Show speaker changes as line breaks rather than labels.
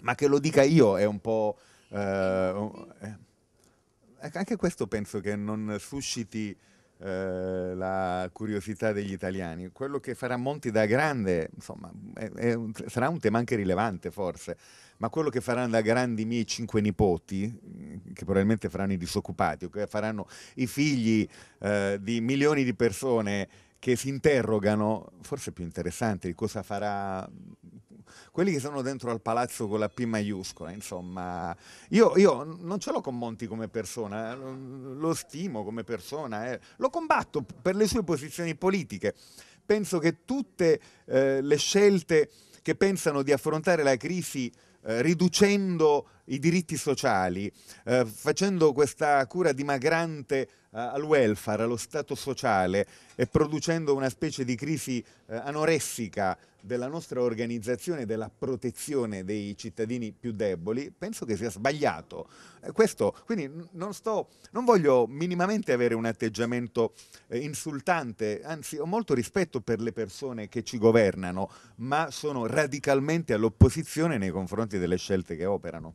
ma che lo dica io è un po'... Eh, eh ecco, anche questo penso che non susciti eh, la curiosità degli italiani. Quello che farà Monti da grande, insomma, è, è un, sarà un tema anche rilevante forse, ma quello che faranno da grandi i miei cinque nipoti, mm, che probabilmente faranno i disoccupati, o che faranno i figli eh, di milioni di persone che si interrogano, forse è più interessante, di cosa farà quelli che sono dentro al palazzo con la P maiuscola, insomma, io, io non ce l'ho con Monti come persona, eh, lo stimo come persona, eh. lo combatto per le sue posizioni politiche. Penso che tutte eh, le scelte che pensano di affrontare la crisi eh, riducendo i diritti sociali, eh, facendo questa cura dimagrante eh, al welfare, allo stato sociale e producendo una specie di crisi eh, anoressica della nostra organizzazione della protezione dei cittadini più deboli, penso che sia sbagliato. Eh, questo, quindi non, sto, non, voglio minimamente avere un atteggiamento eh, insultante, anzi ho molto rispetto per le persone che ci governano, ma sono radicalmente all'opposizione nei confronti delle scelte che operano.